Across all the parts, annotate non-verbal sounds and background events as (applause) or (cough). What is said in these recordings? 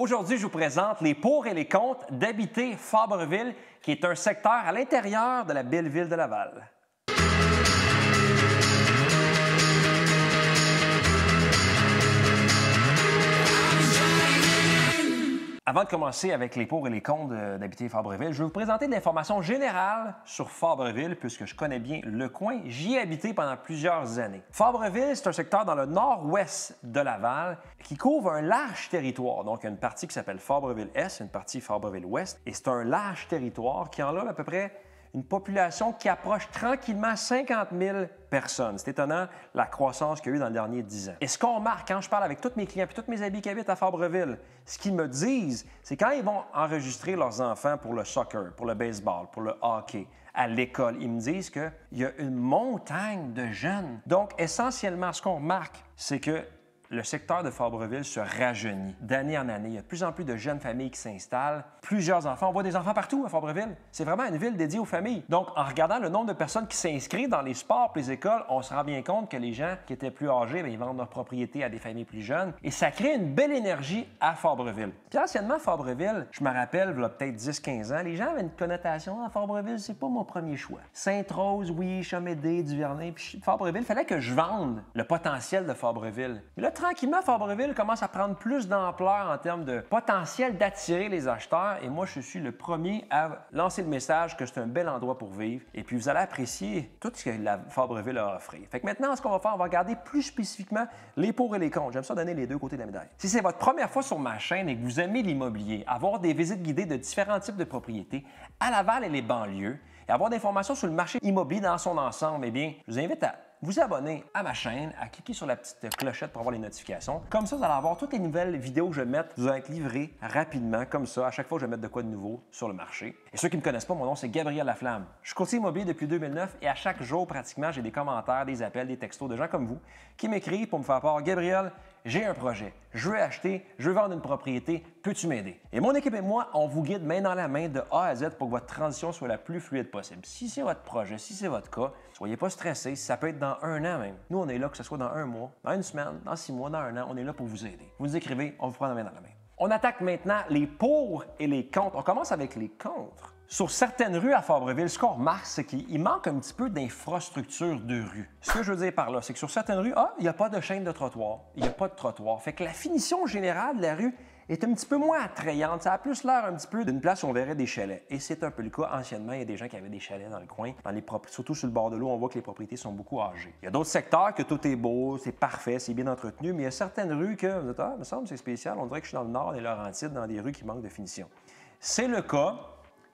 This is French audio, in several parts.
Aujourd'hui, je vous présente les pour et les contre d'habiter Fabreville, qui est un secteur à l'intérieur de la belle ville de Laval. Avant de commencer avec les pour et les contre euh, d'habiter Fabreville, je vais vous présenter de l'information générale sur Fabreville, puisque je connais bien le coin. J'y ai habité pendant plusieurs années. Fabreville, c'est un secteur dans le nord-ouest de Laval qui couvre un large territoire. Donc, une partie qui s'appelle Fabreville-Est, une partie Fabreville-Ouest. Et c'est un large territoire qui enlève à peu près une population qui approche tranquillement 50 000 personnes. C'est étonnant la croissance qu'il y a eu dans les derniers 10 ans. Et ce qu'on marque quand hein, je parle avec tous mes clients et tous mes amis qui habitent à Fabreville, ce qu'ils me disent, c'est quand ils vont enregistrer leurs enfants pour le soccer, pour le baseball, pour le hockey, à l'école, ils me disent qu'il y a une montagne de jeunes. Donc, essentiellement, ce qu'on remarque, c'est que le secteur de Fabreville se rajeunit d'année en année. Il y a de plus en plus de jeunes familles qui s'installent, plusieurs enfants. On voit des enfants partout à Fabreville. C'est vraiment une ville dédiée aux familles. Donc, en regardant le nombre de personnes qui s'inscrivent dans les sports les écoles, on se rend bien compte que les gens qui étaient plus âgés, ben, ils vendent leurs propriétés à des familles plus jeunes. Et ça crée une belle énergie à Fabreville. Puis anciennement, Fabreville, je me rappelle, il y a peut-être 10-15 ans, les gens avaient une connotation à Fabreville, c'est pas mon premier choix. Sainte-Rose, oui, Chamédé, Duvernay, puis Fabreville, il fallait que je vende le potentiel de Fabreville tranquillement, Fabreville commence à prendre plus d'ampleur en termes de potentiel d'attirer les acheteurs. Et moi, je suis le premier à lancer le message que c'est un bel endroit pour vivre. Et puis, vous allez apprécier tout ce que la Fabreville a à Fait que maintenant, ce qu'on va faire, on va regarder plus spécifiquement les pour et les contre. J'aime ça donner les deux côtés de la médaille. Si c'est votre première fois sur ma chaîne et que vous aimez l'immobilier, avoir des visites guidées de différents types de propriétés à Laval et les banlieues, et avoir des informations sur le marché immobilier dans son ensemble, eh bien, je vous invite à vous abonner à ma chaîne, à cliquer sur la petite clochette pour avoir les notifications. Comme ça, vous allez avoir toutes les nouvelles vidéos que je vais mettre, vous allez être livrées rapidement, comme ça, à chaque fois que je vais mettre de quoi de nouveau sur le marché. Et ceux qui ne me connaissent pas, mon nom, c'est Gabriel Laflamme. Je suis courtier immobilier depuis 2009 et à chaque jour, pratiquement, j'ai des commentaires, des appels, des textos de gens comme vous qui m'écrivent pour me faire part « Gabriel, j'ai un projet, je veux acheter, je veux vendre une propriété, peux-tu m'aider? Et mon équipe et moi, on vous guide main dans la main de A à Z pour que votre transition soit la plus fluide possible. Si c'est votre projet, si c'est votre cas, soyez pas stressés, ça peut être dans un an même. Nous, on est là que ce soit dans un mois, dans une semaine, dans six mois, dans un an, on est là pour vous aider. Vous nous écrivez, on vous prend la main dans la main. On attaque maintenant les pour et les contre. On commence avec les contre. Sur certaines rues à Fabreville, ce qu'on remarque, c'est qu'il manque un petit peu d'infrastructure de rue. Ce que je veux dire par là, c'est que sur certaines rues, ah, il n'y a pas de chaîne de trottoir, il n'y a pas de trottoir. Fait que la finition générale de la rue est un petit peu moins attrayante. Ça a plus l'air un petit peu d'une place où on verrait des chalets. Et c'est un peu le cas. Anciennement, il y a des gens qui avaient des chalets dans le coin. Dans les propres. Surtout sur le bord de l'eau, on voit que les propriétés sont beaucoup âgées. Il y a d'autres secteurs que tout est beau, c'est parfait, c'est bien entretenu, mais il y a certaines rues que, vous ah, me semble, c'est spécial. On dirait que je suis dans le nord des dans des rues qui manquent de finition. C'est le cas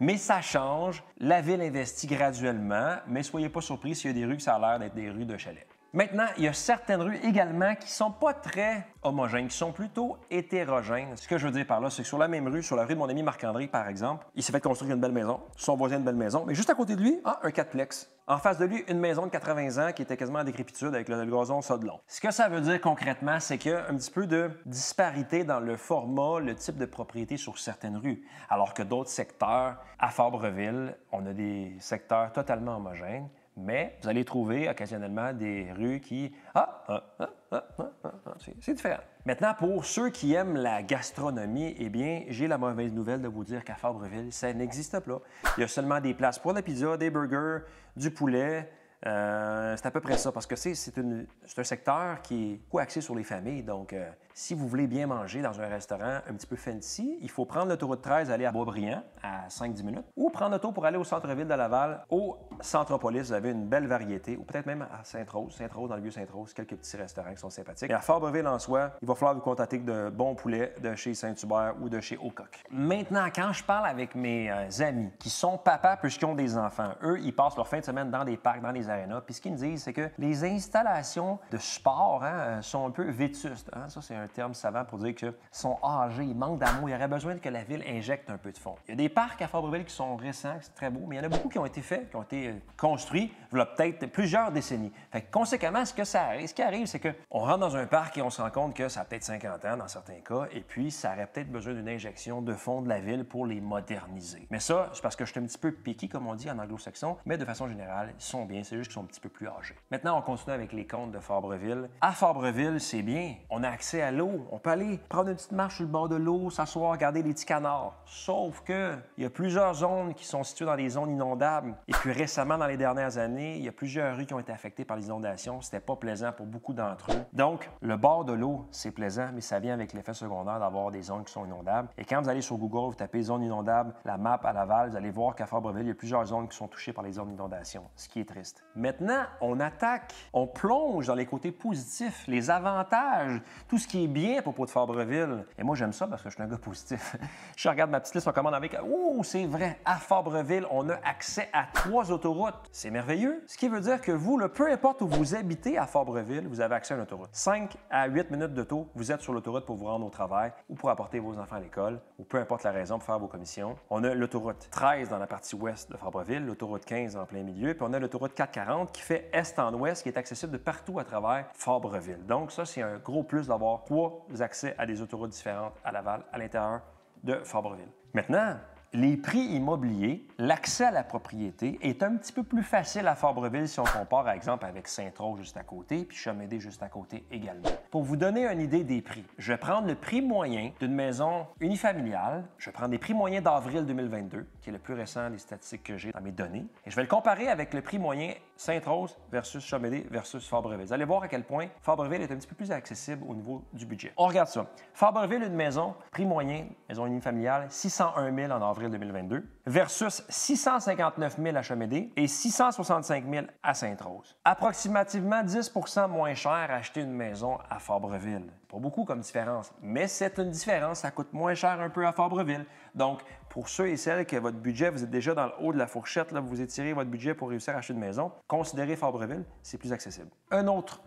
mais ça change. La ville investit graduellement, mais soyez pas surpris s'il y a des rues qui ça a l'air d'être des rues de chalet. Maintenant, il y a certaines rues également qui sont pas très homogènes, qui sont plutôt hétérogènes. Ce que je veux dire par là, c'est que sur la même rue, sur la rue de mon ami Marc-André, par exemple, il s'est fait construire une belle maison, son voisin une belle maison, mais juste à côté de lui, ah, un un quatreplex. En face de lui, une maison de 80 ans qui était quasiment en décrépitude avec le, gazon Ce que ça veut dire concrètement, c'est qu'il y a un petit peu de disparité dans le format, le type de propriété sur certaines rues. Alors que d'autres secteurs, à Fabreville, on a des secteurs totalement homogènes. Mais vous allez trouver occasionnellement des rues qui. Ah, ah, ah, ah, ah c'est différent. Maintenant, pour ceux qui aiment la gastronomie, eh bien, j'ai la mauvaise nouvelle de vous dire qu'à Fabreville, ça n'existe pas. Il y a seulement des places pour la pizza, des burgers, du poulet, euh, c'est à peu près ça, parce que c'est un secteur qui est coaxé sur les familles. Donc, euh, si vous voulez bien manger dans un restaurant un petit peu fancy, il faut prendre l'autoroute 13, aller à Boisbriand à 5-10 minutes, ou prendre l'auto pour aller au centre-ville de Laval, au Centropolis, vous avez une belle variété, ou peut-être même à saint rose Sainte-Rose, dans le vieux Sainte-Rose, quelques petits restaurants qui sont sympathiques. Et à Breville, en soi, il va falloir vous contacter de bons poulets de chez Saint-Hubert ou de chez Aucoq. Maintenant, quand je parle avec mes euh, amis qui sont papas puisqu'ils ont des enfants, eux, ils passent leur fin de semaine dans des parcs, dans des puis ce qu'ils nous disent, c'est que les installations de sport hein, euh, sont un peu vétustes. Hein. Ça, c'est un terme savant pour dire que sont âgés, ils manquent d'amour. Il y aurait besoin que la ville injecte un peu de fonds. Il y a des parcs à Fabreville qui sont récents, c'est très beau, mais il y en a beaucoup qui ont été faits, qui ont été euh, construits, il y a peut-être plusieurs décennies. Fait conséquemment, ce, que ça qui arrive, c'est qu'on rentre dans un parc et on se rend compte que ça a peut-être 50 ans dans certains cas, et puis ça aurait peut-être besoin d'une injection de fonds de la ville pour les moderniser. Mais ça, c'est parce que je suis un petit peu piqué, comme on dit en anglo-saxon, mais de façon générale, ils sont bien, sont un petit peu plus âgés. Maintenant, on continue avec les comptes de Fabreville. À Fabreville, c'est bien. On a accès à l'eau. On peut aller prendre une petite marche sur le bord de l'eau, s'asseoir, regarder les petits canards. Sauf que il y a plusieurs zones qui sont situées dans des zones inondables. Et puis récemment, dans les dernières années, il y a plusieurs rues qui ont été affectées par les inondations. C'était pas plaisant pour beaucoup d'entre eux. Donc, le bord de l'eau, c'est plaisant, mais ça vient avec l'effet secondaire d'avoir des zones qui sont inondables. Et quand vous allez sur Google, vous tapez zone inondable, la map à Laval, vous allez voir qu'à Fabreville, il y a plusieurs zones qui sont touchées par les zones d'inondation, ce qui est triste. Maintenant, on attaque, on plonge dans les côtés positifs, les avantages, tout ce qui est bien à propos de Fabreville. Et moi, j'aime ça parce que je suis un gars positif. (laughs) je regarde ma petite liste, on commande avec Ouh, c'est vrai, à Fabreville, on a accès à trois autoroutes. C'est merveilleux. Ce qui veut dire que vous, peu importe où vous habitez à Fabreville, vous avez accès à une autoroute. 5 à 8 minutes de taux, vous êtes sur l'autoroute pour vous rendre au travail ou pour apporter vos enfants à l'école ou peu importe la raison pour faire vos commissions. On a l'autoroute 13 dans la partie ouest de Fabreville, l'autoroute 15 en plein milieu, puis on a l'autoroute 440 qui fait est en ouest, qui est accessible de partout à travers Fabreville. Donc ça, c'est un gros plus d'avoir trois accès à des autoroutes différentes à Laval, à l'intérieur de Fabreville. Maintenant, les prix immobiliers, l'accès à la propriété est un petit peu plus facile à Fabreville si on compare, par exemple, avec saint rose juste à côté, puis Chamédé juste à côté également. Pour vous donner une idée des prix, je vais prendre le prix moyen d'une maison unifamiliale. Je prends les prix moyens d'avril 2022, qui est le plus récent des statistiques que j'ai dans mes données, et je vais le comparer avec le prix moyen saint rose versus Chamédé versus Fabreville. Vous allez voir à quel point Fabreville est un petit peu plus accessible au niveau du budget. On regarde ça. Fabreville, une maison, prix moyen, maison unifamiliale, 601 000 en avril 2022, versus 659 000 à Chemédé et 665 000 à Sainte-Rose. Approximativement 10 moins cher à acheter une maison à Fabreville. Pas beaucoup comme différence, mais c'est une différence. Ça coûte moins cher un peu à Fabreville. Donc, pour ceux et celles que votre budget, vous êtes déjà dans le haut de la fourchette, là, vous étirez votre budget pour réussir à acheter une maison, considérez Fabreville, c'est plus accessible. Un autre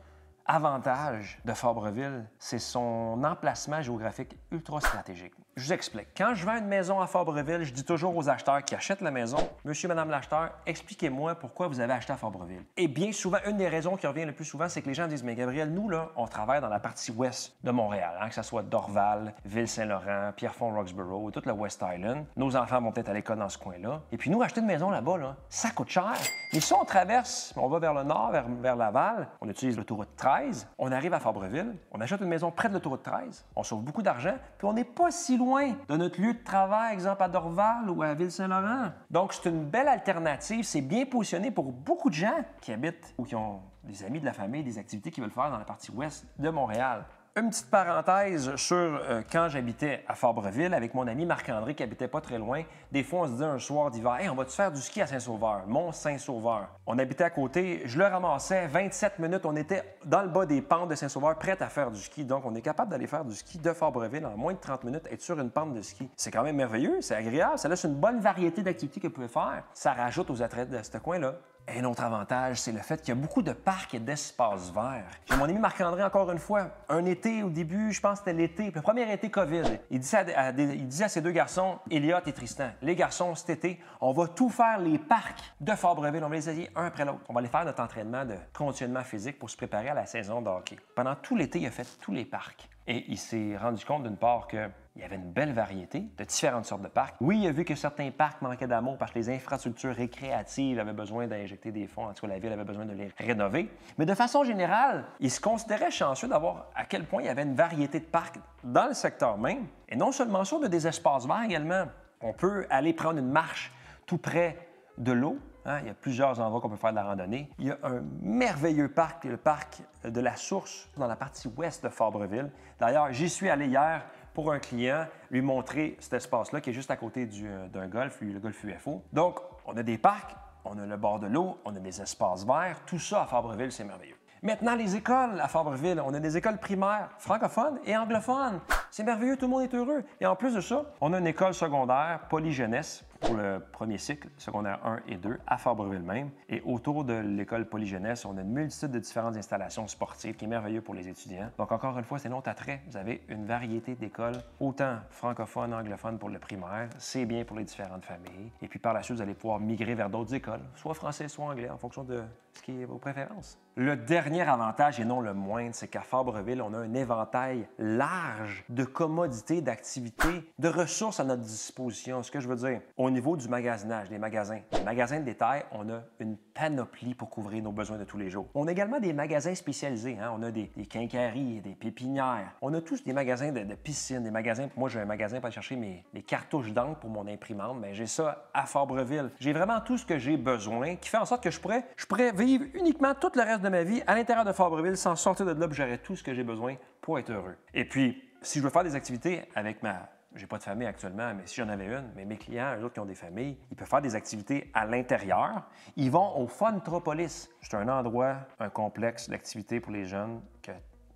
avantage de Fabreville, c'est son emplacement géographique ultra stratégique. Je vous explique. Quand je vends une maison à Fabreville, je dis toujours aux acheteurs qui achètent la maison, Monsieur, Madame l'acheteur, expliquez-moi pourquoi vous avez acheté à Fabreville. Et bien souvent, une des raisons qui revient le plus souvent, c'est que les gens disent, mais Gabriel, nous, là, on travaille dans la partie ouest de Montréal, hein, que ce soit Dorval, Ville-Saint-Laurent, Pierrefonds-Roxborough, toute la West Island. Nos enfants vont peut-être à l'école dans ce coin-là. Et puis nous, acheter une maison là-bas, là, ça coûte cher. Mais si on traverse, on va vers le nord, vers, Laval, on utilise l'autoroute 13, on arrive à Fabreville, on achète une maison près de l'autoroute 13, on sauve beaucoup d'argent, puis on n'est pas si loin de notre lieu de travail, exemple à Dorval ou à Ville-Saint-Laurent. Donc, c'est une belle alternative, c'est bien positionné pour beaucoup de gens qui habitent ou qui ont des amis de la famille, des activités qui veulent faire dans la partie ouest de Montréal. Une petite parenthèse sur euh, quand j'habitais à Fabreville avec mon ami Marc-André qui habitait pas très loin. Des fois, on se disait un soir d'hiver, hey, on va-tu faire du ski à Saint-Sauveur? Mont Saint-Sauveur. On habitait à côté, je le ramassais, 27 minutes, on était dans le bas des pentes de Saint-Sauveur, prêt à faire du ski. Donc, on est capable d'aller faire du ski de Fabreville en moins de 30 minutes, être sur une pente de ski. C'est quand même merveilleux, c'est agréable, ça laisse une bonne variété d'activités que vous pouvez faire. Ça rajoute aux attraits de ce coin-là. Un autre avantage, c'est le fait qu'il y a beaucoup de parcs et d'espaces verts. mon ami Marc-André, encore une fois, un été au début, je pense que c'était l'été, le premier été COVID, il disait à, ses deux garçons, Elliot et Tristan, les garçons, cet été, on va tout faire les parcs de fort Fort-Breville, On va les essayer un après l'autre. On va aller faire notre entraînement de conditionnement physique pour se préparer à la saison de hockey. Pendant tout l'été, il a fait tous les parcs. Et il s'est rendu compte d'une part que il y avait une belle variété de différentes sortes de parcs. Oui, il y a vu que certains parcs manquaient d'amour parce que les infrastructures récréatives avaient besoin d'injecter des fonds, en tout cas la ville avait besoin de les rénover. Mais de façon générale, il se considérait chanceux d'avoir à quel point il y avait une variété de parcs dans le secteur même. Et non seulement ça, de des espaces verts également. On peut aller prendre une marche tout près de l'eau. Hein. Il y a plusieurs endroits qu'on peut faire de la randonnée. Il y a un merveilleux parc, le parc de la Source, dans la partie ouest de Fabreville. D'ailleurs, j'y suis allé hier pour un client, lui montrer cet espace-là qui est juste à côté euh, d'un golf, le golf UFO. Donc, on a des parcs, on a le bord de l'eau, on a des espaces verts. Tout ça à Fabreville, c'est merveilleux. Maintenant, les écoles à Fabreville. On a des écoles primaires francophones et anglophones. C'est merveilleux, tout le monde est heureux. Et en plus de ça, on a une école secondaire polyjeunesse pour le premier cycle, secondaire 1 et 2, à Fabreville même. Et autour de l'école polyjeunesse, on a une multitude de différentes installations sportives qui est merveilleux pour les étudiants. Donc encore une fois, c'est notre attrait. Vous avez une variété d'écoles, autant francophones, anglophones pour le primaire. C'est bien pour les différentes familles. Et puis par la suite, vous allez pouvoir migrer vers d'autres écoles, soit français, soit anglais, en fonction de ce qui est vos préférences. Le dernier avantage, et non le moindre, c'est qu'à Fabreville, on a un éventail large de commodités, d'activités, de ressources à notre disposition. Ce que je veux dire, au niveau du magasinage, des magasins, les magasins de détail, on a une panoplie pour couvrir nos besoins de tous les jours. On a également des magasins spécialisés. Hein. On a des, des, quincailleries, des pépinières. On a tous des magasins de, piscine, des magasins. Moi, j'ai un magasin pour aller chercher mes, cartouches d'encre pour mon imprimante, mais j'ai ça à Fabreville. J'ai vraiment tout ce que j'ai besoin qui fait en sorte que je pourrais, je pourrais vivre uniquement tout le reste de ma vie à l'intérieur de Fabreville sans sortir de là, j'aurais tout ce que j'ai besoin pour être heureux. Et puis, si je veux faire des activités avec ma. J'ai pas de famille actuellement, mais si j'en avais une, mais mes clients, eux autres qui ont des familles, ils peuvent faire des activités à l'intérieur. Ils vont au Funtropolis. C'est un endroit, un complexe d'activités pour les jeunes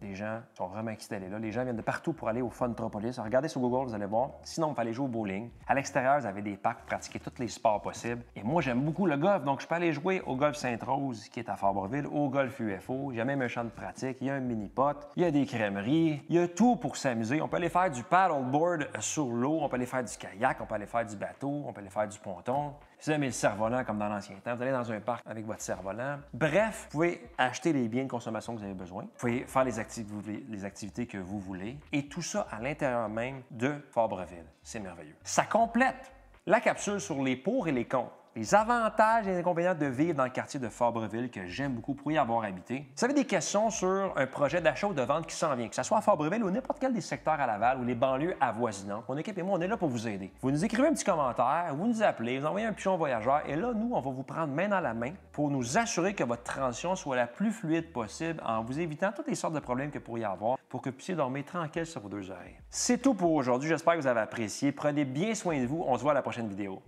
les gens sont vraiment excités là. Les gens viennent de partout pour aller au Tropolis. Regardez sur Google, vous allez voir. Sinon, il fallait jouer au bowling. À l'extérieur, vous avez des parcs pour pratiquer tous les sports possibles. Et moi, j'aime beaucoup le golf, donc je peux aller jouer au golf Sainte-Rose, qui est à Faberville, au golf UFO. J'ai même un champ de pratique. Il y a un mini-pot, il y a des crèmeries, il y a tout pour s'amuser. On peut aller faire du paddleboard sur l'eau, on peut aller faire du kayak, on peut aller faire du bateau, on peut aller faire du ponton. Vous aimez le cerf-volant comme dans l'ancien temps. Vous allez dans un parc avec votre cerf-volant. Bref, vous pouvez acheter les biens de consommation que vous avez besoin. Vous pouvez faire les, activités que vous voulez. Et tout ça à l'intérieur même de breville C'est merveilleux. Ça complète la capsule sur les pour et les contre les avantages et les inconvénients de vivre dans le quartier de Fabreville que j'aime beaucoup pour y avoir habité. Si vous avez des questions sur un projet d'achat ou de vente qui s'en vient, que ce soit à Fabreville ou n'importe quel des secteurs à Laval ou les banlieues avoisinantes, mon équipe et moi, on est là pour vous aider. Vous nous écrivez un petit commentaire, vous nous appelez, vous envoyez un pigeon voyageur et là, nous, on va vous prendre main dans la main pour nous assurer que votre transition soit la plus fluide possible en vous évitant toutes les sortes de problèmes que vous pourriez avoir pour que vous puissiez dormir tranquille sur vos deux oreilles. C'est tout pour aujourd'hui. J'espère que vous avez apprécié. Prenez bien soin de vous. On se voit à la prochaine vidéo.